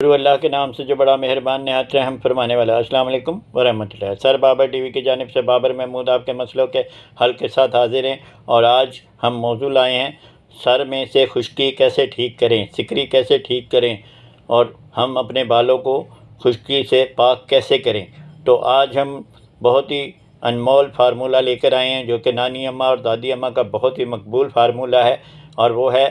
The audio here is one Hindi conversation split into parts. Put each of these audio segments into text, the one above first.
गुरु अल्लाह के नाम से जो बड़ा मेहरबान नहायत हम फरमाने वाला अस्सलाम वालेकुम वरहमतुल्लाह सर बाबर टीवी की जानब से बाबर महमूद आपके मसलों के हल के साथ हाजिर हैं और आज हम मौजू लाए हैं सर में से खुश्की कैसे ठीक करें सिकरी कैसे ठीक करें और हम अपने बालों को खुश्की से पाक कैसे करें तो आज हम बहुत ही अनमोल फार्मूला लेकर आए हैं जो कि नानी अम्मा और दादी अम्मा का बहुत ही मकबूल फार्मूला है और वो है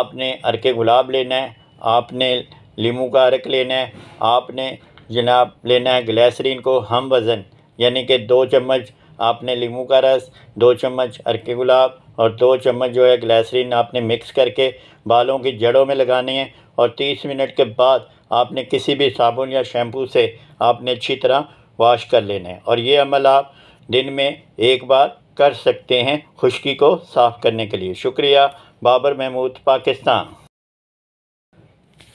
आपने अरके गुलाब लेना है आपने लीमू का अर्क लेना है आपने जनाब लेना है ग्लैसरीन को हम वज़न यानी कि दो चम्मच आपने लीमू का रस दो चम्मच अरके गुलाब और दो चम्मच जो है ग्लैसरीन आपने मिक्स करके बालों की जड़ों में लगानी है और तीस मिनट के बाद आपने किसी भी साबुन या शैम्पू से आपने अच्छी तरह वॉश कर लेना है और ये अमल आप दिन में एक बार कर सकते हैं खुश्की को साफ़ करने के लिए शुक्रिया बाबर महमूद पाकिस्तान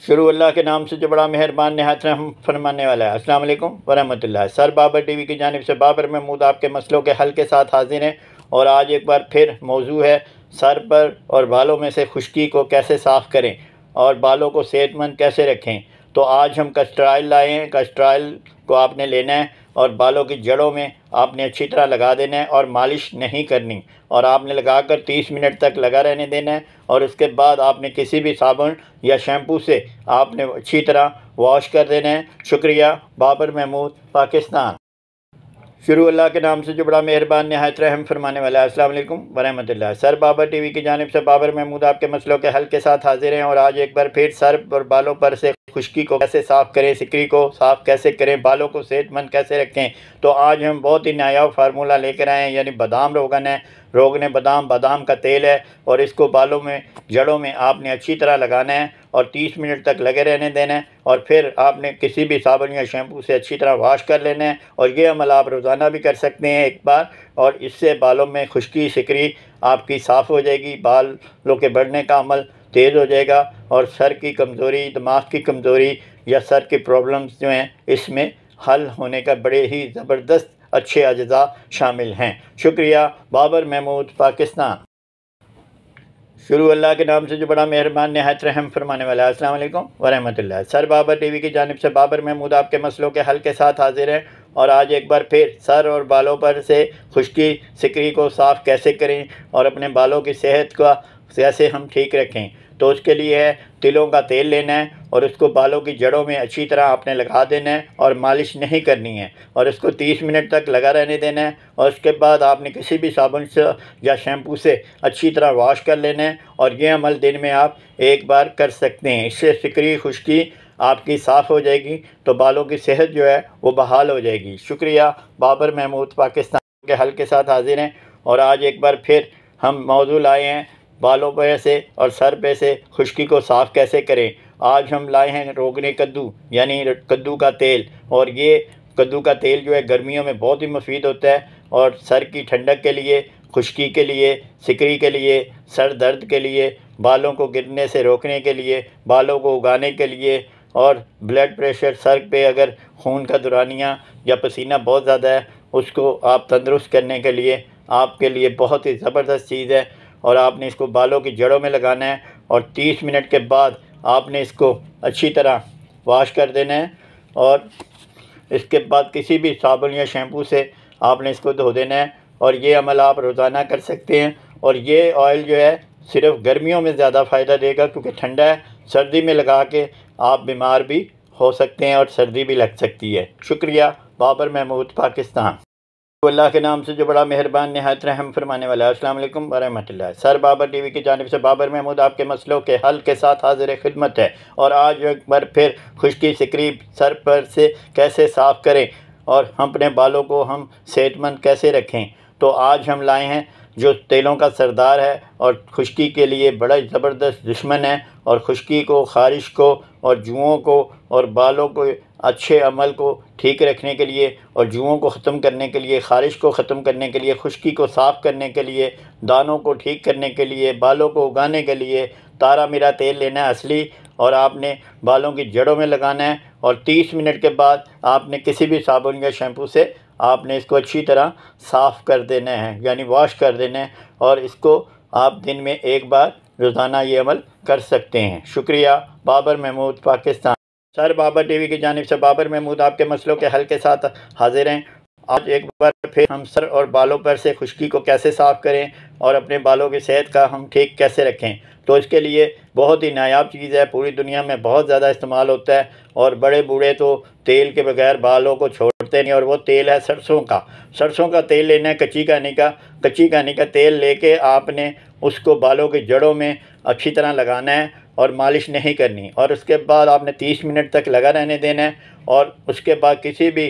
शुरू अल्लाह के नाम से जो बड़ा मेहरबान नहायत हम फरमाने वाला है अस्सलाम वालेकुम वरहमतुल्लाह सर बाबर टीवी की जानब से बाबर महमूद आपके मसलों के हल के साथ हाजिर हैं और आज एक बार फिर मौजू है सर पर और बालों में से खुश्की को कैसे साफ़ करें और बालों को सेहतमंद कैसे रखें तो आज हम कस्ट्रायल लाए हैं कस्ट्राइल को आपने लेना है और बालों की जड़ों में आपने अच्छी तरह लगा देना है और मालिश नहीं करनी और आपने लगा कर तीस मिनट तक लगा रहने देना है और उसके बाद आपने किसी भी साबुन या शैम्पू से आपने अच्छी तरह वॉश कर देना है शुक्रिया बाबर महमूद पाकिस्तान शुरू अल्लाह के नाम से जो बड़ा मेहरबान नहायत रहम फरमाने वाला है अस्सलाम वालेकुम वरहमतुल्लाह सर बाबर टीवी की जानब से बाबर महमूद आपके मसलों के हल के साथ हाजिर हैं और आज एक बार फिर सर और बालों पर से खुश्की को कैसे साफ़ करें सिकरी को साफ़ कैसे करें बालों को सेहतमंद कैसे रखें तो आज हम बहुत ही नायाब फार्मूला लेकर आए हैं यानी बादाम रोगन है रोगन बादाम बादाम का तेल है और इसको बालों में जड़ों में आपने अच्छी तरह लगाना है और 30 मिनट तक लगे रहने देना है और फिर आपने किसी भी साबुन या शैम्पू से अच्छी तरह वाश कर लेना है और ये अमल आप रोज़ाना भी कर सकते हैं एक बार और इससे बालों में खुश्की सिकरी आपकी साफ़ हो जाएगी बालों के बढ़ने का अमल तेज़ हो जाएगा और सर की कमज़ोरी दिमाग की कमज़ोरी या सर की प्रॉब्लम्स जो हैं इसमें हल होने का बड़े ही ज़बरदस्त अच्छे अज्जा शामिल हैं शुक्रिया बाबर महमूद पाकिस्तान शुरू अल्लाह के नाम से जो बड़ा मेहरबान नहायत रहम फरमाने वाला असलम वरहमल सर बाबर टीवी की जानब से बाबर महमूद आपके मसलों के हल के साथ हाजिर हैं और आज एक बार फिर सर और बालों पर से खुश्की सिकरी को साफ़ कैसे करें और अपने बालों की सेहत का कैसे हम ठीक रखें तो उसके लिए है तिलों का तेल लेना है और उसको बालों की जड़ों में अच्छी तरह आपने लगा देना है और मालिश नहीं करनी है और उसको 30 मिनट तक लगा रहने देना है और उसके बाद आपने किसी भी साबुन से या शैम्पू से अच्छी तरह वॉश कर लेना है और ये अमल दिन में आप एक बार कर सकते हैं इससे फिक्री खुश्की आपकी साफ़ हो जाएगी तो बालों की सेहत जो है वो बहाल हो जाएगी शुक्रिया बाबर महमूद पाकिस्तान के हल के साथ हाजिर हैं और आज एक बार फिर हम मौजूल आए हैं बालों पे से और सर पे से खुश्की को साफ़ कैसे करें आज हम लाए हैं रोगने कद्दू यानी कद्दू का तेल और ये कद्दू का तेल जो है गर्मियों में बहुत ही मुफीद होता है और सर की ठंडक के लिए खुश्की के लिए सिकरी के लिए सर दर्द के लिए बालों को गिरने से रोकने के लिए बालों को उगाने के लिए और ब्लड प्रेशर सर पे अगर खून का दुरानिया या पसीना बहुत ज़्यादा है उसको आप तंदुरुस्त करने के लिए आपके लिए बहुत ही ज़बरदस्त चीज़ है और आपने इसको बालों की जड़ों में लगाना है और 30 मिनट के बाद आपने इसको अच्छी तरह वाश कर देना है और इसके बाद किसी भी साबुन या शैम्पू से आपने इसको धो देना है और ये अमल आप रोज़ाना कर सकते हैं और ये ऑयल जो है सिर्फ गर्मियों में ज़्यादा फ़ायदा देगा क्योंकि ठंडा है सर्दी में लगा के आप बीमार भी हो सकते हैं और सर्दी भी लग सकती है शुक्रिया बाबर महमूद पाकिस्तान तो अल्लाह के नाम से जो बड़ा मेहरबान नहायत रहम फरमाने वाला अस्सलाम वालेकुम वरहमतुल्लाह सर बाबर टीवी की जानब से बाबर महमूद आपके मसलों के हल के साथ हाजिर खिदमत है और आज एक बार फिर खुशकी सिक्री सर पर से कैसे साफ़ करें और हम अपने बालों को हम सेहतमंद कैसे रखें तो आज हम लाए हैं जो तेलों का सरदार है और खुश्की के लिए बड़ा ज़बरदस्त दुश्मन है और खुश्की को ख़ारिश को और जुओं को और बालों को अच्छे अमल को ठीक रखने के लिए और जुओं को ख़त्म करने के लिए ख़ारिश को ख़त्म करने के लिए खुश्की को साफ़ करने के लिए दानों को ठीक करने के लिए बालों को उगाने के लिए तारा मीरा तेल लेना है असली और आपने बालों की जड़ों में लगाना है और 30 मिनट के बाद आपने किसी भी साबुन या शैम्पू से आपने इसको अच्छी तरह साफ़ कर देना है यानी वॉश कर देना है और इसको आप दिन में एक बार रोज़ाना ये अमल कर सकते हैं शुक्रिया बाबर महमूद पाकिस्तान सर बाबर टीवी की जानब से बाबर महमूद आपके मसलों के हल के साथ हाजिर हैं आज एक बार फिर हम सर और बालों पर से खुश्की को कैसे साफ़ करें और अपने बालों की सेहत का हम ठीक कैसे रखें तो इसके लिए बहुत ही नायाब चीज़ है पूरी दुनिया में बहुत ज़्यादा इस्तेमाल होता है और बड़े बूढ़े तो तेल के बगैर बालों को छोड़ते नहीं और वो तेल है सरसों का सरसों का तेल लेना है कच्ची कानी का कच्ची कानी का तेल लेके आपने उसको बालों की जड़ों में अच्छी तरह लगाना है और मालिश नहीं करनी और उसके बाद आपने तीस मिनट तक लगा रहने देना है और उसके बाद किसी भी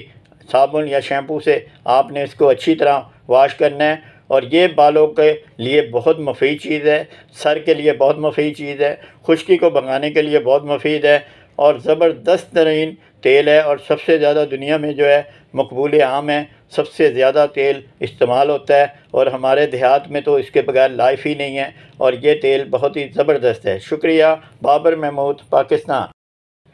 साबुन या शैम्पू से आपने इसको अच्छी तरह वाश करना है और ये बालों के लिए बहुत मुफीद चीज़ है सर के लिए बहुत मुफीद चीज़ है खुश्की को भंगाने के लिए बहुत मुफीद है और ज़बरदस्त तरीन तेल है और सबसे ज़्यादा दुनिया में जो है मकबूल आम है सबसे ज़्यादा तेल इस्तेमाल होता है और हमारे देहात में तो इसके बगैर लाइफ ही नहीं है और ये तेल बहुत ही ज़बरदस्त है शुक्रिया बाबर महमूद पाकिस्तान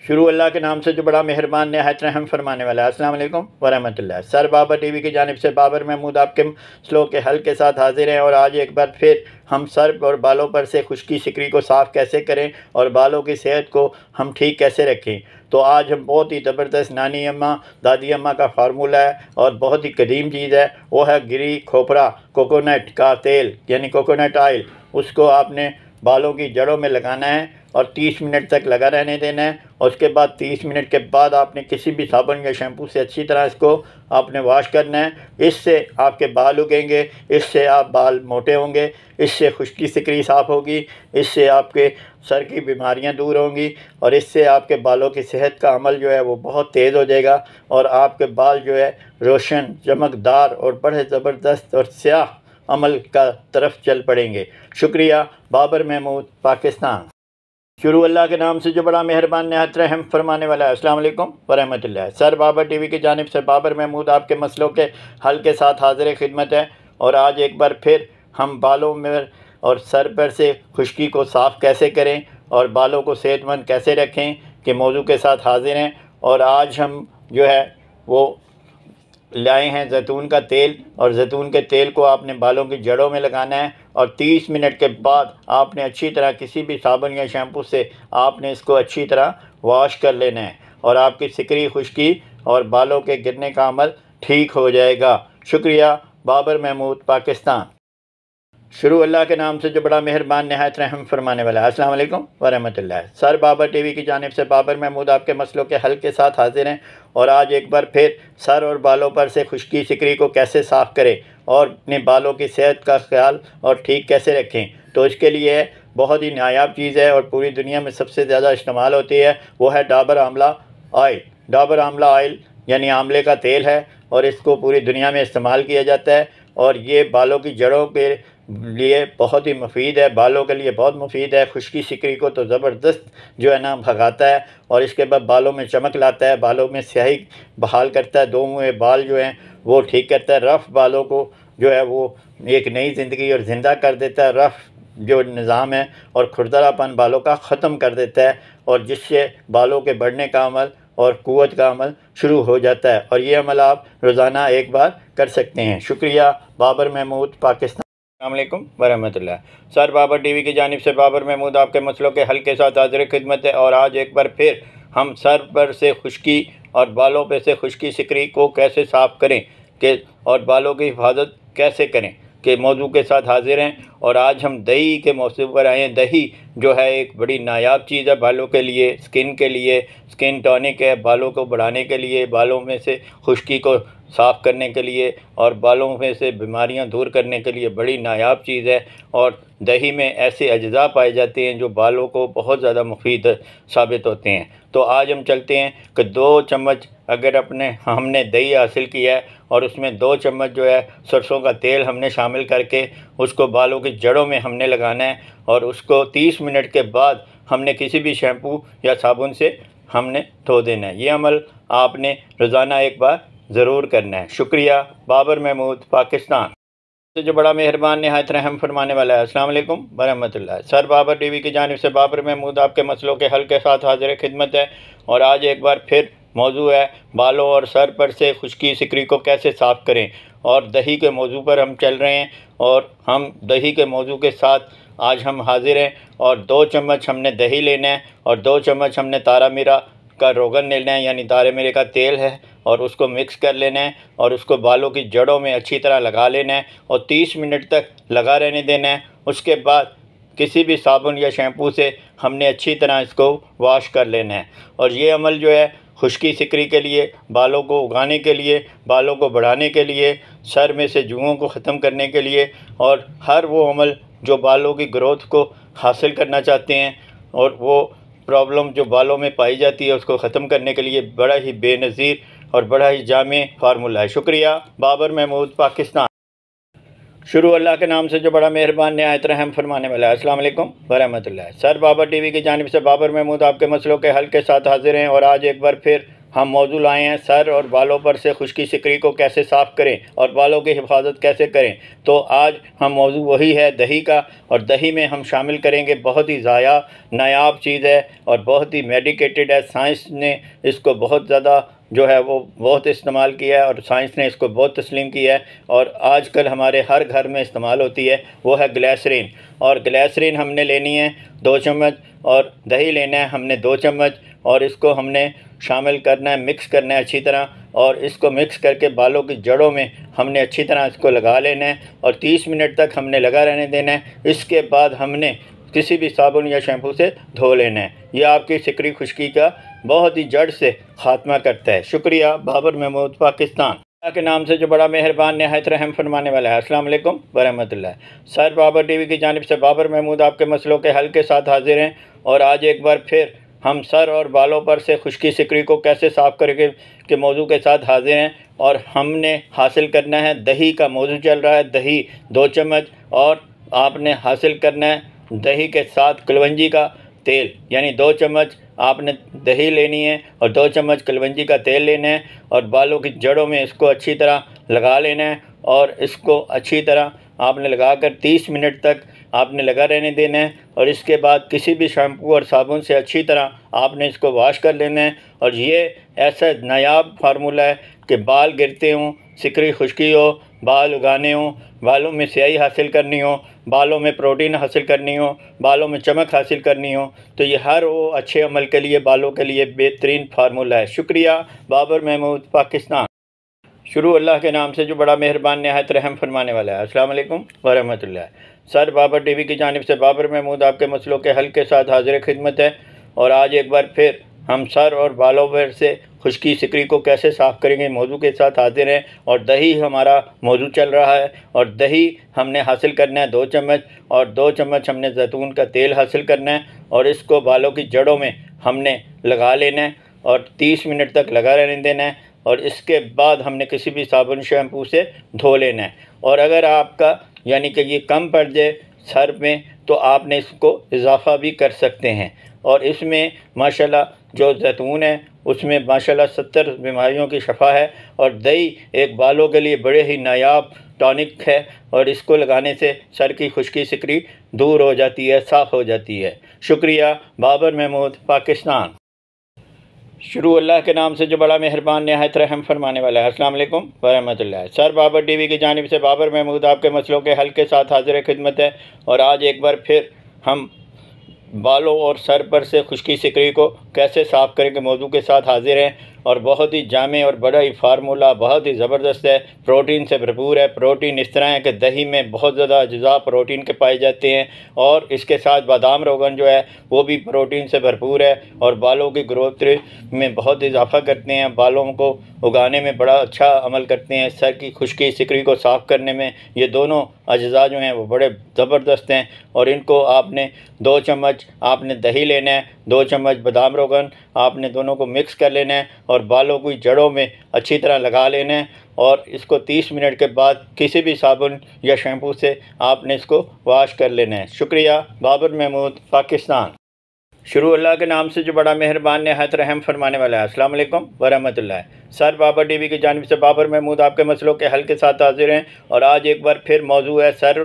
शुरू अल्लाह के नाम से जो बड़ा मेहरबान नहायत रहम फरमाने वाला है असलम वरहमल्ला सर बाबर टीवी की जानब से बाबर महमूद आपके स्लो के हल के साथ हाजिर हैं और आज एक बार फिर हम सर और बालों पर से खुशकी सिकरी को साफ़ कैसे करें और बालों की सेहत को हम ठीक कैसे रखें तो आज हम बहुत ही ज़बरदस्त नानी अम्मा दादी अम्मा का फार्मूला है और बहुत ही कदीम चीज़ है वो है गिरी खोपरा कोकोनट का तेल यानी कोकोनट आयल उसको आपने बालों की जड़ों में लगाना है और 30 मिनट तक लगा रहने देना है और उसके बाद 30 मिनट के बाद आपने किसी भी साबुन या शैम्पू से अच्छी तरह इसको आपने वॉश करना है इससे आपके बाल उगेंगे इससे आप बाल मोटे होंगे इससे खुश्की सिकरी साफ़ होगी इससे आपके सर की बीमारियां दूर होंगी और इससे आपके बालों की सेहत का अमल जो है वो बहुत तेज़ हो जाएगा और आपके बाल जो है रोशन चमकदार और बड़े ज़बरदस्त और स्याह अमल का तरफ चल पड़ेंगे शुक्रिया बाबर महमूद पाकिस्तान शुरू अल्लाह के नाम से जो बड़ा मेहरबान नहायत रहम फरमाने वाला है असल वालेकुम ला सर बाबर टी वी की जानब से बाबर महमूद आपके मसलों के हल के साथ हाजिर खिदमत है और आज एक बार फिर हम बालों में और सर पर से खुश्की को साफ़ कैसे करें और बालों को सेहतमंद कैसे रखें के मौजू के साथ हाजिर हैं और आज हम जो है वो लाए हैं जैतून का तेल और जैतून के तेल को आपने बालों की जड़ों में लगाना है और 30 मिनट के बाद आपने अच्छी तरह किसी भी साबुन या शैम्पू से आपने इसको अच्छी तरह वॉश कर लेना है और आपकी सिकरी खुश्की और बालों के गिरने का अमल ठीक हो जाएगा शुक्रिया बाबर महमूद पाकिस्तान शुरू अल्लाह के नाम से जो बड़ा मेहरबान नहायत रहम फरमाने वाला असल असलम सर बाबर टीवी की जानब से बाबर महमूद आपके मसलों के हल के साथ हाजिर हैं और आज एक बार फिर सर और बालों पर से खुशकी सिकरी को कैसे साफ़ करें और अपने बालों की सेहत का ख्याल और ठीक कैसे रखें तो इसके लिए बहुत ही नायाब चीज़ है और पूरी दुनिया में सबसे ज़्यादा इस्तेमाल होती है वो है डाबर आमला ऑयल डाबर आमला ऑयल यानी आमले का तेल है और इसको पूरी दुनिया में इस्तेमाल किया जाता है और ये बालों की जड़ों के लिए बहुत ही मुफीद है बालों के लिए बहुत मुफीद है खुशकी सिकरी को तो ज़बरदस्त जो है ना भगाता है और इसके बाद बालों में चमक लाता है बालों में स्याही बहाल करता है दो हुए बाल जो हैं वो ठीक करता है रफ़ बालों को जो है वो एक नई ज़िंदगी और ज़िंदा कर देता है रफ़ जो निज़ाम है और खुरदरापन बालों का ख़त्म कर देता है और जिससे बालों के बढ़ने का अमल और क़वत का अमल शुरू हो जाता है और ये अमल आप रोज़ाना एक बार कर सकते हैं शुक्रिया बाबर महमूद पाकिस्तान अल्लाम वरहमल्ला सर बाबर टीवी की जानब से बाबर महमूद आपके मसलों के हल के साथ हाजिर खिदमत है और आज एक बार फिर हम सर पर से खुश्की और बालों पर से खुश्की सिकरी को कैसे साफ़ करें के और बालों की हिफाजत कैसे करें के मौजू के साथ हाजिर हैं और आज हम दही के मौसम पर आए हैं दही जो है एक बड़ी नायाब चीज़ है बालों के लिए स्किन के लिए स्किन टॉनिक है बालों को बढ़ाने के लिए बालों में से खुश्की को साफ़ करने के लिए और बालों में से बीमारियां दूर करने के लिए बड़ी नायाब चीज़ है और दही में ऐसे अज्जा पाए जाते हैं जो बालों को बहुत ज़्यादा मुफीद साबित होते हैं तो आज हम चलते हैं कि दो चम्मच अगर अपने हमने दही हासिल किया है और उसमें दो चम्मच जो है सरसों का तेल हमने शामिल करके उसको बालों की जड़ों में हमने लगाना है और उसको तीस मिनट के बाद हमने किसी भी शैम्पू या साबुन से हमने धो देना है ये अमल आपने रोज़ाना एक बार ज़रूर करना है शुक्रिया बाबर महमूद पाकिस्तान से जो बड़ा मेहरबान नहायत रहम फरमाने वाला है असल वालेकुम ला सर बाबर टीवी की जानब से बाबर महमूद आपके मसलों के हल के साथ हाजिर खिदमत है और आज एक बार फिर मौजू है बालों और सर पर से खुशकी सिकरी को कैसे साफ़ करें और दही के मौजू पर हम चल रहे हैं और हम दही के मौजू के साथ आज हम हाजिर हैं और दो चम्मच हमने दही लेना है और दो चम्मच हमने तारा मीरा का रोगन ले लेना है यानी दार मेरे का तेल है और उसको मिक्स कर लेना है और उसको बालों की जड़ों में अच्छी तरह लगा लेना है और 30 मिनट तक लगा रहने देना है उसके बाद किसी भी साबुन या शैम्पू से हमने अच्छी तरह इसको वॉश कर लेना है और ये अमल जो है खुश्की सिकरी के लिए बालों को उगाने के लिए बालों को बढ़ाने के लिए सर में से जुओं को ख़त्म करने के लिए और हर वो अमल जो बालों की ग्रोथ को हासिल करना चाहते हैं और वो प्रॉब्लम जो बालों में पाई जाती है उसको ख़त्म करने के लिए बड़ा ही बेनज़ीर और बड़ा ही जाम फार्मूला है शुक्रिया बाबर महमूद पाकिस्तान शुरू अल्लाह के नाम से जो बड़ा मेहरबान नहायत रहम फरमाने वाला है अस्सलाम वालेकुम वरहमतुल्लाह सर बाबर टीवी की जानब से बाबर महमूद आपके मसलों के हल के साथ हाजिर हैं और आज एक बार फिर हम मौजू लाए हैं सर और बालों पर से खुशकी सिकरी को कैसे साफ़ करें और बालों की हिफाजत कैसे करें तो आज हम मौजू वही है दही का और दही में हम शामिल करेंगे बहुत ही ज़ाया नायाब चीज़ है और बहुत ही मेडिकेटेड है साइंस ने इसको बहुत ज़्यादा जो है वो बहुत इस्तेमाल किया है और साइंस ने इसको बहुत तस्लीम किया है और आजकल हमारे हर घर में इस्तेमाल होती है वो है ग्लैसरीन और ग्लैसरीन हमने लेनी है दो चम्मच और दही लेना है हमने दो चम्मच और इसको हमने शामिल करना है मिक्स करना है अच्छी तरह और इसको मिक्स करके बालों की जड़ों में हमने अच्छी तरह इसको लगा लेना है और 30 मिनट तक हमने लगा रहने देना है इसके बाद हमने किसी भी साबुन या शैम्पू से धो लेना है यह आपकी सिकरी खुश्की का बहुत ही जड़ से खात्मा करता है शुक्रिया बाबर महमूद पाकिस्तान के नाम से जो बड़ा मेहरबान नहायत रहम फरमाने वाला है अस्सलाम वालेकुम सर बाबर टीवी की जानब से बाबर महमूद आपके मसलों के हल के साथ हाजिर हैं और आज एक बार फिर हम सर और बालों पर से खुशकी सिकड़ी को कैसे साफ़ करके के मौजू के साथ हाजिर हैं और हमने हासिल करना है दही का मौजू चल रहा है दही दो चम्मच और आपने हासिल करना है दही के साथ कलवंजी का तेल यानी दो चम्मच आपने दही लेनी है और दो चम्मच कलवंजी का तेल लेना है और बालों की जड़ों में इसको अच्छी तरह लगा लेना है और इसको अच्छी तरह आपने लगा कर तीस मिनट तक आपने लगा रहने देना है और इसके बाद किसी भी शैम्पू और साबुन से अच्छी तरह आपने इसको वॉश कर लेना है और ये ऐसा नायाब फार्मूला है कि बाल गिरते हों सिकरी खुश्की हो बाल उगाने हों बालों में स्याही हासिल करनी हो बालों में प्रोटीन हासिल करनी हो बालों में चमक हासिल करनी हो तो ये हर वो अच्छे अमल के लिए बालों के लिए बेहतरीन फार्मूला है शुक्रिया बाबर महमूद पाकिस्तान शुरू अल्लाह के नाम से जो बड़ा मेहरबान नहायत रहम फरमाने वाला है अस्सलाम वालेकुम सर बाबर टीवी की जानब से बाबर महमूद आपके मसलों के हल के साथ हाजिर खिदमत है और आज एक बार फिर हम सर और बालों पर से खुशकी सिकरी को कैसे साफ़ करेंगे मौजू के साथ हाजिर हैं और दही हमारा मौजू चल रहा है और दही हमने हासिल करना है दो चम्मच और दो चम्मच हमने जैतून का तेल हासिल करना है और इसको बालों की जड़ों में हमने लगा लेना है और तीस मिनट तक लगा रहने देना है और इसके बाद हमने किसी भी साबुन शैम्पू से धो लेना है और अगर आपका यानी कि ये कम पड़ जाए सर में तो आपने इसको इजाफ़ा भी कर सकते हैं और इसमें माशाल्लाह जो जैतून है उसमें माशाल्लाह सत्तर बीमारियों की शफा है और दही एक बालों के लिए बड़े ही नायाब टॉनिक है और इसको लगाने से सर की खुश्की सिकरी दूर हो जाती है साफ़ हो जाती है शुक्रिया बाबर महमूद पाकिस्तान शुरू अल्लाह के नाम से जो बड़ा मेहरबान नहायत रहम फरमाने वाला है अस्सलाम वालेकुम सर बाबर टीवी की जानब से बाबर महमूद आपके मसलों के हल के साथ हाजिर खिदमत है और आज एक बार फिर हम बालों और सर पर से खुशकी सिकरी को कैसे साफ़ करें के मौजू के साथ हाजिर हैं और बहुत ही जामे और बड़ा ही फार्मूला बहुत ही ज़बरदस्त है प्रोटीन से भरपूर है प्रोटीन इस तरह है कि दही में बहुत ज़्यादा अज्जा प्रोटीन के पाए जाते हैं और इसके साथ बादाम रोगन जो है वो भी प्रोटीन से भरपूर है और बालों की ग्रोथ में बहुत इजाफा करते हैं बालों को उगाने में बड़ा अच्छा अमल करते हैं सर की खुश्की सिकरी को साफ़ करने में ये दोनों अज्जा जो हैं वो बड़े ज़बरदस्त हैं और इनको आपने दो चम्मच आपने दही लेना है दो चम्मच बादाम रोगन आपने दोनों को मिक्स कर लेना है और बालों की जड़ों में अच्छी तरह लगा लेना है और इसको 30 मिनट के बाद किसी भी साबुन या शैम्पू से आपने इसको वाश कर लेना है शुक्रिया बाबर महमूद पाकिस्तान शुरू अल्लाह के नाम से जो बड़ा मेहरबान नहायत रहम फरमाने वाला है अस्सलाम वालेकुम ला सर बाबर टीवी की जानब से बाबर महमूद आपके मसलों के हल के साथ हाजिर हैं और आज एक बार फिर मौजू है सर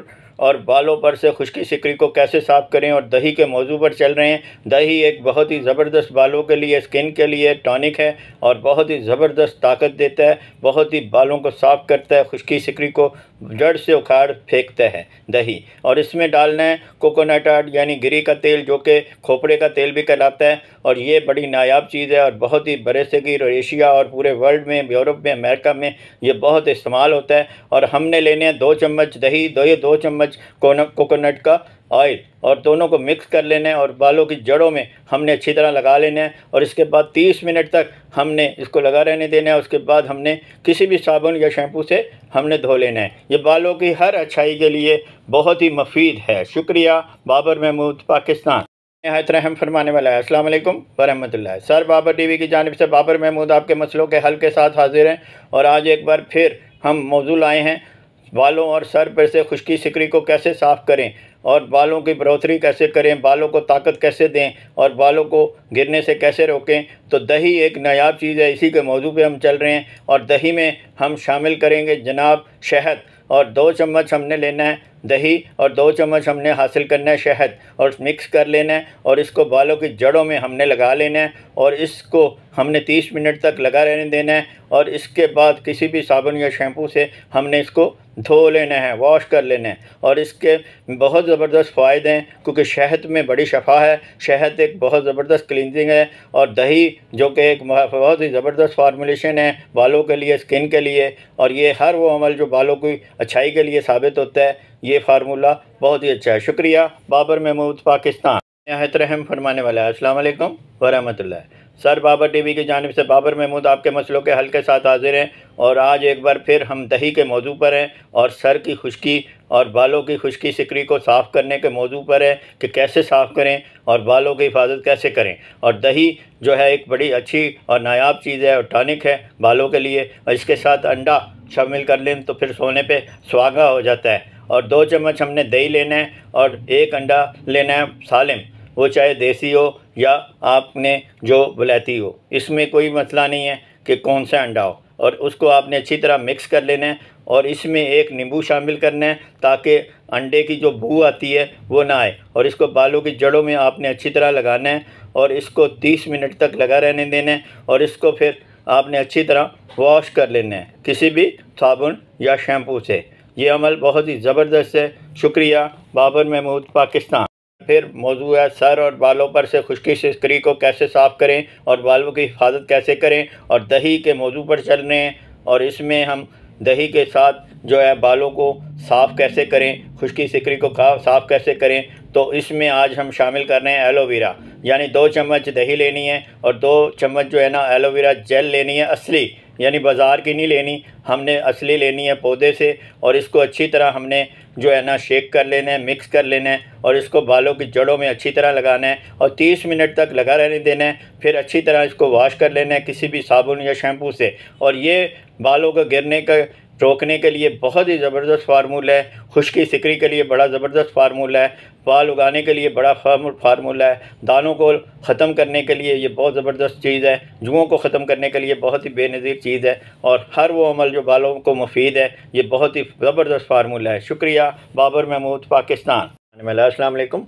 और बालों पर से खुश्की सिकड़ी को कैसे साफ़ करें और दही के मौजू पर चल रहे हैं दही एक बहुत ही ज़बरदस्त बालों के लिए स्किन के लिए टॉनिक है और बहुत ही ज़बरदस्त ताकत देता है बहुत ही बालों को साफ़ करता है खुश्की सिकड़ी को जड़ से उखाड़ फेंकते हैं दही और इसमें डालना है कोकोनट आट यानी गिरी का तेल जो कि खोपड़े का तेल भी कहलाता है और ये बड़ी नायाब चीज़ है और बहुत ही बड़े से एशिया और पूरे वर्ल्ड में यूरोप में अमेरिका में ये बहुत इस्तेमाल होता है और हमने लेने हैं दो चम्मच दही दो दो चम्मच कोकोनट का ऑयल और दोनों को मिक्स कर लेना है और बालों की जड़ों में हमने अच्छी तरह लगा लेना है और इसके बाद 30 मिनट तक हमने इसको लगा रहने देना है उसके बाद हमने किसी भी साबुन या शैम्पू से हमने धो लेना है ये बालों की हर अच्छाई के लिए बहुत ही मफीद है शुक्रिया बाबर महमूद पाकिस्तान नहायत रहम फरमाने वाला है अस्सलाम वरहमत ला सर बाबर वी की जानब से बाबर महमूद आपके मसलों के हल के साथ हाजिर हैं और आज एक बार फिर हम मौजूल आए हैं बालों और सर पर से खुश्की सिकरी को कैसे साफ़ करें और बालों की बढ़ोतरी कैसे करें बालों को ताकत कैसे दें और बालों को गिरने से कैसे रोकें तो दही एक नायाब चीज़ है इसी के मौजू पे हम चल रहे हैं और दही में हम शामिल करेंगे जनाब शहद और दो चम्मच हमने लेना है दही और दो चम्मच हमने हासिल करना है शहद और मिक्स कर लेना है और इसको बालों की जड़ों में हमने लगा लेना है और इसको हमने 30 मिनट तक लगा रहने देना है और इसके बाद किसी भी साबुन या शैम्पू से हमने इसको धो लेना है वॉश कर लेना है और इसके बहुत ज़बरदस्त फ़ायदे हैं क्योंकि शहद में बड़ी शफा है शहद एक बहुत ज़बरदस्त क्लिनजिंग है और दही जो कि एक बहुत ही ज़बरदस्त फार्मूलेशन है बालों के लिए स्किन के लिए और ये हर वो अमल जो बालों की अच्छाई के लिए साबित होता है ये फार्मूला बहुत ही अच्छा है शुक्रिया बाबर महमूद पाकिस्तान नहायत रहम फरमाने वाला है असलम वरहमल सर बाबर टीवी की जानब से बाबर महमूद आपके मसलों के हल के साथ हाजिर हैं और आज एक बार फिर हम दही के मौजू पर हैं और सर की खुश्की और बालों की खुश्की सिकरी को साफ़ करने के मौजू पर है कि कैसे साफ़ करें और बालों की हिफाजत कैसे करें और दही जो है एक बड़ी अच्छी और नायाब चीज़ है और टॉनिक है बालों के लिए और इसके साथ अंडा शामिल कर लें तो फिर सोने पर सुहागा हो जाता है और दो चम्मच हमने दही लेना है और एक अंडा लेना है सालिम वो चाहे देसी हो या आपने जो बलैती हो इसमें कोई मसला नहीं है कि कौन सा अंडा हो और उसको आपने अच्छी तरह मिक्स कर लेना है और इसमें एक नींबू शामिल करना है ताकि अंडे की जो बू आती है वो ना आए और इसको बालों की जड़ों में आपने अच्छी तरह लगाना है और इसको 30 मिनट तक लगा रहने देना है और इसको फिर आपने अच्छी तरह वॉश कर लेना है किसी भी साबुन या शैम्पू से ये अमल बहुत ही ज़बरदस्त है शुक्रिया बाबर महमूद पाकिस्तान फिर मौजू है सर और बालों पर से खुश्की से स्क्री को कैसे साफ़ करें और बालों की हिफाजत कैसे करें और दही के मौजू पर चल रहे हैं और इसमें हम दही के साथ जो है बालों को साफ़ कैसे करें खुश्की सिकरी को साफ़ कैसे करें तो इसमें आज हम शामिल कर रहे हैं एलोवेरा यानी दो चम्मच दही लेनी है और दो चम्मच जो है ना एलोवेरा जेल लेनी है असली यानी बाज़ार की नहीं लेनी हमने असली लेनी है पौधे से और इसको अच्छी तरह हमने जो है ना शेक कर लेना है मिक्स कर लेना है और इसको बालों की जड़ों में अच्छी तरह लगाना है और 30 मिनट तक लगा रहने देना है फिर अच्छी तरह इसको वॉश कर लेना है किसी भी साबुन या शैम्पू से और ये बालों का गिरने का रोकने के लिए बहुत ही ज़बरदस्त फार्मूला है खुशकी सिकरी के लिए बड़ा ज़बरदस्त फार्मूला है बाल उगाने के लिए बड़ा फार्मूला है दानों को ख़त्म करने के लिए ये बहुत ज़बरदस्त चीज़ है जुओं को ख़त्म करने के लिए बहुत ही बेनज़ीर चीज़ है और हर वो अमल जो बालों को मुफीद है ये बहुत ही ज़बरदस्त फार्मूला है शुक्रिया बाबर महमूद पाकिस्तान अल्लाम वालेकुम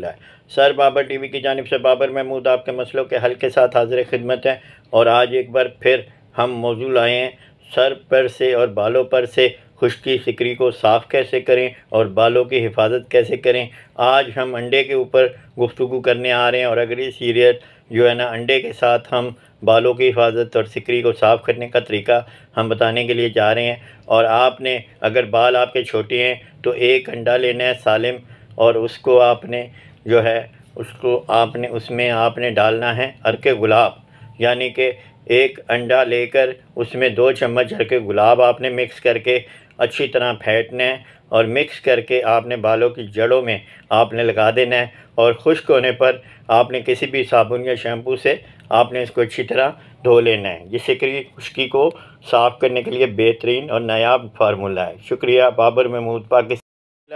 ला सर बाबर टी वी की जानब से बाबर महमूद आपके मसलों के हल के साथ हाजिर खिदमत हैं और आज एक बार फिर हम मौजूद आए हैं सर पर से और बालों पर से खुश्की सिकरी को साफ़ कैसे करें और बालों की हिफाजत कैसे करें आज हम अंडे के ऊपर गुफ्तु करने आ रहे हैं और अगर ये सीरियल जो है ना अंडे के साथ हम बालों की हिफाजत और सिकरी को साफ़ करने का तरीका हम बताने के लिए जा रहे हैं और आपने अगर बाल आपके छोटे हैं तो एक अंडा लेना है सालिम और उसको आपने जो है उसको आपने उसमें आपने डालना है अरके गुलाब यानी कि एक अंडा लेकर उसमें दो चम्मच के गुलाब आपने मिक्स करके अच्छी तरह फेंटना है और मिक्स करके आपने बालों की जड़ों में आपने लगा देना है और खुश्क होने पर आपने किसी भी साबुन या शैम्पू से आपने इसको अच्छी तरह धो लेना है जिससे कि खुश्की को साफ़ करने के लिए बेहतरीन और नायाब फार्मूला है शुक्रिया बाबर महमूद पाकिस्तान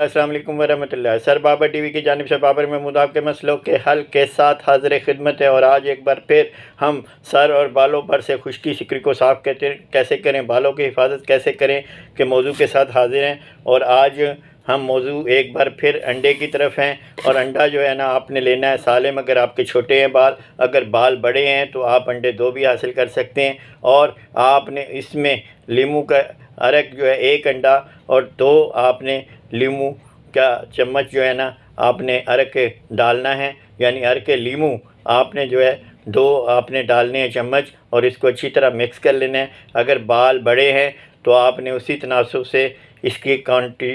अल्लाम वरम सर बाबर टी वी की जानब से बाबर महमूद आपके मसलों के हल के साथ हाजिर खिदमत है और आज एक बार फिर हम सर और बालों पर से खुशकी शिक्री को साफ़ कहते कैसे करें बालों की हिफाजत कैसे करें के मौजू के साथ हाजिर हैं और आज हम मौजू एक बार फिर अंडे की तरफ हैं और अंडा जो है ना आपने लेना है सालम अगर आपके छोटे हैं बाल अगर बाल बड़े हैं तो आप अंडे दो भी हासिल कर सकते हैं और आपने इसमें लीमू का अरक जो है एक अंडा और दो आपने लीमू का चम्मच जो है ना आपने अरक डालना है यानी अरक लीमू आपने जो है दो आपने डालने हैं चम्मच और इसको अच्छी तरह मिक्स कर लेना है अगर बाल बड़े हैं तो आपने उसी तनासब से इसकी क्वान्टी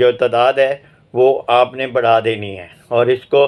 जो तादाद है वो आपने बढ़ा देनी है और इसको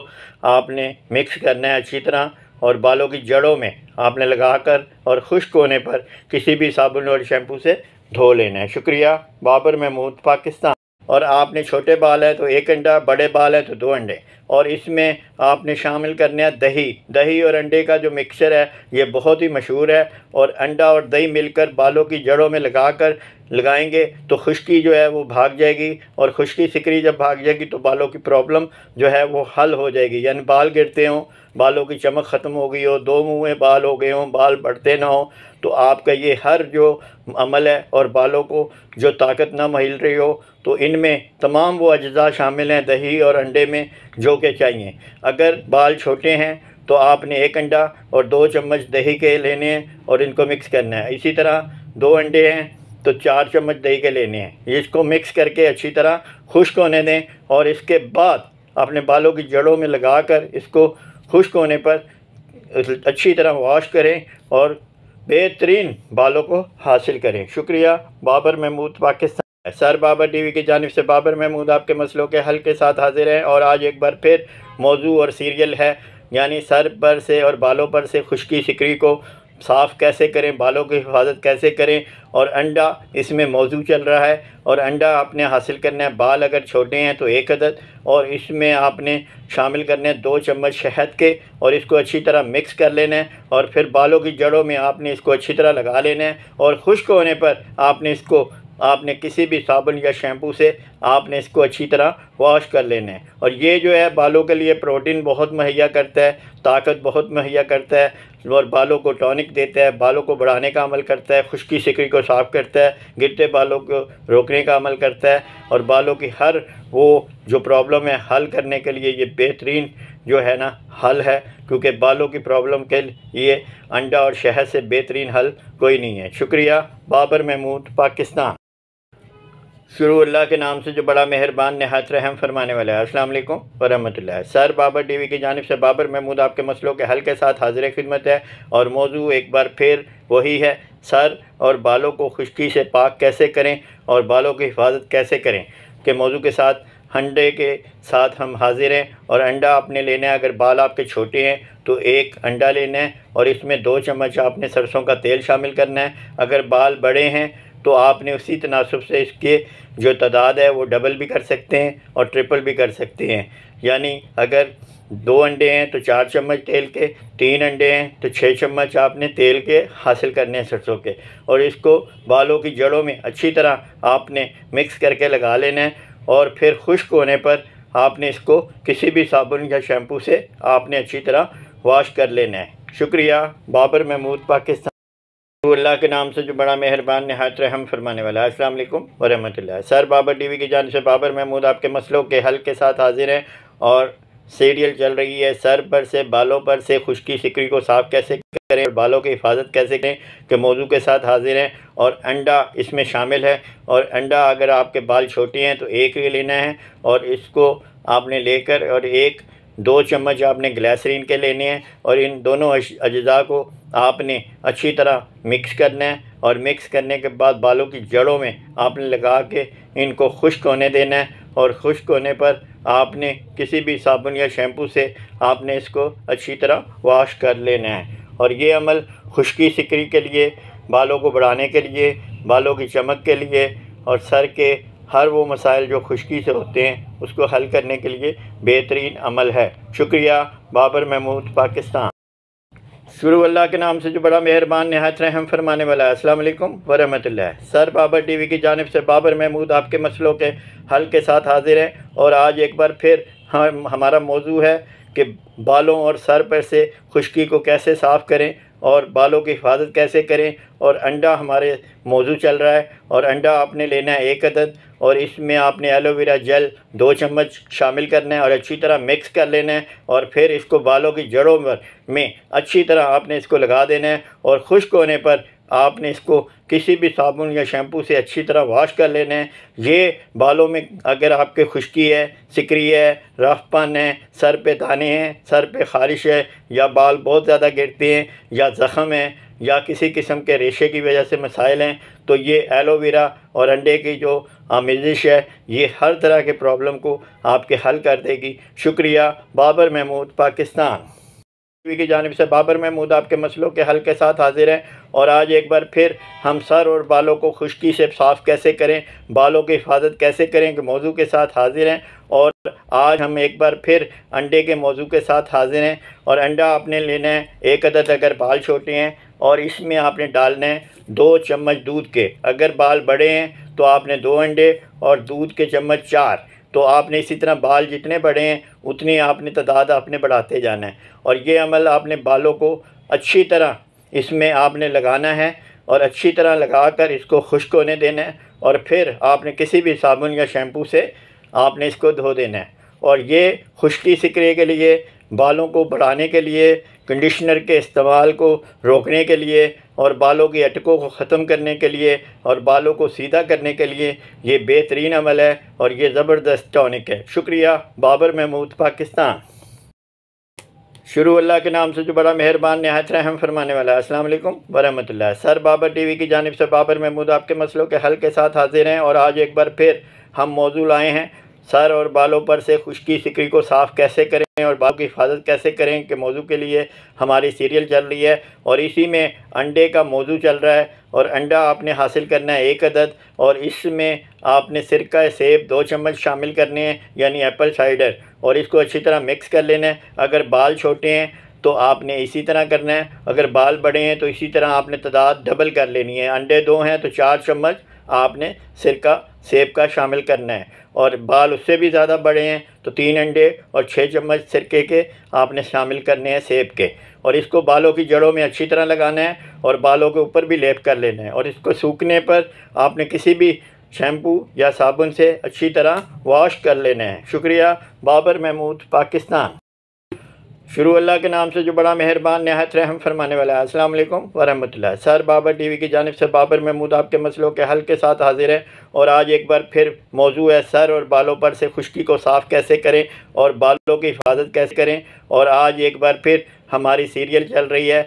आपने मिक्स करना है अच्छी तरह और बालों की जड़ों में आपने लगाकर और खुश्क होने पर किसी भी साबुन और शैम्पू से धो लेना है शुक्रिया बाबर महमूद पाकिस्तान और आपने छोटे बाल है तो एक अंडा बड़े बाल है तो दो अंडे और इसमें आपने शामिल करने हैं दही दही और अंडे का जो मिक्सर है ये बहुत ही मशहूर है और अंडा और दही मिलकर बालों की जड़ों में लगाकर लगाएंगे तो खुश्की जो है वो भाग जाएगी और खुश्की सिकरी जब भाग जाएगी तो बालों की प्रॉब्लम जो है वो हल हो जाएगी यानी बाल गिरते हों बालों की चमक ख़त्म हो गई हो दो मुँह बाल हो गए हों बाल बढ़ते ना हो तो आपका ये हर जो अमल है और बालों को जो ताकत ना महल रही हो तो इनमें तमाम वो अज्जा शामिल हैं दही और अंडे में जो के चाहिए अगर बाल छोटे हैं तो आपने एक अंडा और दो चम्मच दही के लेने हैं और इनको मिक्स करना है इसी तरह दो अंडे हैं तो चार चम्मच दही के लेने हैं इसको मिक्स करके अच्छी तरह खुश्क होने दें और इसके बाद अपने बालों की जड़ों में लगा कर इसको खुश्क होने पर अच्छी तरह वॉश करें और बेहतरीन बालों को हासिल करें शुक्रिया बाबर महमूद पाकिस्तान सर बाबर टीवी की जानब से बाबर महमूद आपके मसलों के हल के साथ हाजिर हैं और आज एक बार फिर मौजू और सीरियल है यानी सर पर से और बालों पर से खुश्की सिकरी को साफ़ कैसे करें बालों की हिफाजत कैसे करें और अंडा इसमें मौजू चल रहा है और अंडा आपने हासिल करना है बाल अगर छोटे हैं तो एक अदद और इसमें आपने शामिल करने है दो चम्मच शहद के और इसको अच्छी तरह मिक्स कर लेना है और फिर बालों की जड़ों में आपने इसको अच्छी तरह लगा लेना है और खुश्क होने पर आपने इसको आपने किसी भी साबुन या शैम्पू से आपने इसको अच्छी तरह वॉश कर लेना है और ये जो है बालों के लिए प्रोटीन बहुत मुहैया करता है ताकत बहुत मुहैया करता है और बालों को टॉनिक देता है बालों को बढ़ाने का अमल करता है खुश्की सिकड़ी को साफ़ करता है गिरते बालों को रोकने का अमल करता है और बालों की हर वो जो प्रॉब्लम है हल करने के लिए ये बेहतरीन जो है ना हल है क्योंकि बालों की प्रॉब्लम के लिए अंडा और शहद से बेहतरीन हल कोई नहीं है शुक्रिया बाबर महमूद पाकिस्तान शुरू अल्लाह के नाम से जो बड़ा मेहरबान नहायत रहम फरमाने वाला है अस्सलाम वालेकुम वरहमतुल्लाह सर बाबर टीवी की जानब से बाबर महमूद आपके मसलों के हल के साथ हाजिर खिदमत है और मौजू एक बार फिर वही है सर और बालों को खुश्की से पाक कैसे करें और बालों की हिफाजत कैसे करें के मौजू के साथ अंडे के साथ हम हाजिर हैं और अंडा आपने लेना है अगर बाल आपके छोटे हैं तो एक अंडा लेना है और इसमें दो चम्मच आपने सरसों का तेल शामिल करना है अगर बाल बड़े हैं तो आपने उसी तनासब से इसके जो तादाद है वो डबल भी कर सकते हैं और ट्रिपल भी कर सकते हैं यानी अगर दो अंडे हैं तो चार चम्मच तेल के तीन अंडे हैं तो छः चम्मच आपने तेल के हासिल करने हैं सरसों के और इसको बालों की जड़ों में अच्छी तरह आपने मिक्स करके लगा लेना है और फिर खुश्क होने पर आपने इसको किसी भी साबुन या शैम्पू से आपने अच्छी तरह वॉश कर लेना है शुक्रिया बाबर महमूद पाकिस्तान तो अल्लाह के नाम से जो बड़ा मेहरबान नहायत रहम फरमाने वाला है अस्सलाम वालेकुम वरहमतुल्लाह सर बाबर टीवी की जान से बाबर महमूद आपके मसलों के हल के साथ हाजिर हैं और सीरियल चल रही है सर पर से बालों पर से खुशकी सिकरी को साफ़ कैसे करें और बालों की हिफाजत कैसे करें के मौजू के साथ हाजिर हैं और अंडा इसमें शामिल है और अंडा अगर आपके बाल छोटे हैं तो एक ही लेना है और इसको आपने लेकर और एक दो चम्मच आपने ग्लैसरीन के लेने हैं और इन दोनों अज्जा को आपने अच्छी तरह मिक्स करना है और मिक्स करने के बाद बालों की जड़ों में आपने लगा के इनको खुश्क होने देना है और खुश्क होने पर आपने किसी भी साबुन या शैम्पू से आपने इसको अच्छी तरह वॉश कर लेना है और ये अमल खुश्की सिकरी के लिए बालों को बढ़ाने के लिए बालों की चमक के लिए और सर के हर वो मसाइल जो खुशकी से होते हैं उसको हल करने के लिए बेहतरीन अमल है शुक्रिया बाबर महमूद पाकिस्तान शुरू के नाम से जो बड़ा मेहरबान नहायत रहम फरमाने वाला है असलम वरहमल सर बाबर वी की जानब से बाबर महमूद आपके मसलों के हल के साथ हाजिर हैं और आज एक बार फिर हम हमारा मौजू है कि बालों और सर पर से खुशकी को कैसे साफ़ करें और बालों की हिफाजत कैसे करें और अंडा हमारे मौजू चल रहा है और अंडा आपने लेना है एक अदद और इसमें आपने एलोवेरा जेल दो चम्मच शामिल करना है और अच्छी तरह मिक्स कर लेना है और फिर इसको बालों की जड़ों पर में अच्छी तरह आपने इसको लगा देना है और खुश्क होने पर आपने इसको किसी भी साबुन या शैम्पू से अच्छी तरह वॉश कर लेना है ये बालों में अगर आपके खुश्की है सिकरी है रफपन है सर पे दाने हैं सर पे खारिश है या बाल बहुत ज़्यादा गिरते हैं या ज़ख़म है या किसी किस्म के रेशे की वजह से मसाइल हैं तो ये एलोवेरा और अंडे की जो आमजिश है ये हर तरह के प्रॉब्लम को आपके हल कर देगी शुक्रिया बाबर महमूद पाकिस्तान टीवी की जानब से बाबर महमूद आपके मसलों के हल के साथ हाजिर हैं और आज एक बार फिर हम सर और बालों को खुश्की से साफ़ कैसे करें बालों की हिफाजत कैसे करें के मौजू के साथ हाजिर हैं और आज हम एक बार फिर अंडे के मौजू के साथ हाजिर हैं और अंडा आपने लेना है एक अदद अगर बाल छोटे हैं और इसमें आपने डालना है दो चम्मच दूध के अगर बाल बड़े हैं तो आपने दो अंडे और दूध के चम्मच चार तो आपने इसी तरह बाल जितने बढ़े हैं उतनी आपने तादाद आपने बढ़ाते जाना है और ये अमल आपने बालों को अच्छी तरह इसमें आपने लगाना है और अच्छी तरह लगा कर इसको खुश्क होने देना है और फिर आपने किसी भी साबुन या शैम्पू से आपने इसको धो देना है और ये खुश्की सिकरे के लिए बालों को बढ़ाने के लिए कंडीशनर के इस्तेमाल को रोकने के लिए और बालों की अटकों को ख़त्म करने के लिए और बालों को सीधा करने के लिए ये बेहतरीन अमल है और ये ज़बरदस्त टॉनिक है शुक्रिया बाबर महमूद पाकिस्तान शुरू अल्लाह के नाम से जो बड़ा मेहरबान नहायत रहम फरमाने वाला असल वरहमत ला सर बाबर वी की जानब से बाबर महमूद आपके मसलों के हल के साथ हाजिर हैं और आज एक बार फिर हम मौजूद आए हैं सर और बालों पर से खुश्की सिकरी को साफ़ कैसे करें और बालों की हिफाजत कैसे करें के मौजू के लिए हमारी सीरियल चल रही है और इसी में अंडे का मौजू चल रहा है और अंडा आपने हासिल करना है एक अदद और इसमें आपने सिरका सेब दो चम्मच शामिल करने हैं यानी एप्पल साइडर और इसको अच्छी तरह मिक्स कर लेना है अगर बाल छोटे हैं तो आपने इसी तरह करना है अगर बाल बड़े हैं तो इसी तरह आपने तादाद डबल कर लेनी है अंडे दो हैं तो चार चम्मच आपने सिरका सेब का शामिल करना है और बाल उससे भी ज़्यादा बड़े हैं तो तीन अंडे और छः चम्मच सिरके के आपने शामिल करने हैं सेब के और इसको बालों की जड़ों में अच्छी तरह लगाना है और बालों के ऊपर भी लेप कर लेना है और इसको सूखने पर आपने किसी भी शैम्पू या साबुन से अच्छी तरह वॉश कर लेना है शुक्रिया बाबर महमूद पाकिस्तान शुरू अल्लाह के नाम से जो बड़ा मेहरबान नहायत रहम फरमाने वाला है अस्सलाम वालेकुम वरहमतुल्लाह सर बाबर टीवी की जानब से बाबर महमूद आपके मसलों के हल के साथ हाजिर है और आज एक बार फिर मौजू है सर और बालों पर से खुश्की को साफ़ कैसे करें और बालों की हिफाजत कैसे करें और आज एक बार फिर हमारी सीरियल चल रही है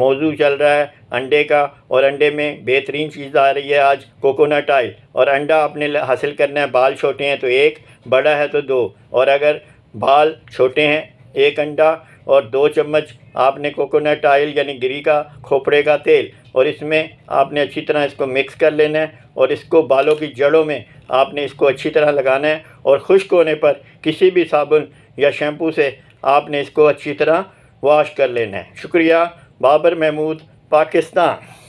मौजू चल रहा है अंडे का और अंडे में बेहतरीन चीज़ आ रही है आज कोकोनट आयल और अंडा आपने हासिल करना है बाल छोटे हैं तो एक बड़ा है तो दो और अगर बाल छोटे हैं एक अंडा और दो चम्मच आपने कोकोनट ऑयल यानी गिरी का खोपड़े का तेल और इसमें आपने अच्छी तरह इसको मिक्स कर लेना है और इसको बालों की जड़ों में आपने इसको अच्छी तरह लगाना है और खुश्क होने पर किसी भी साबुन या शैम्पू से आपने इसको अच्छी तरह वॉश कर लेना है शुक्रिया बाबर महमूद पाकिस्तान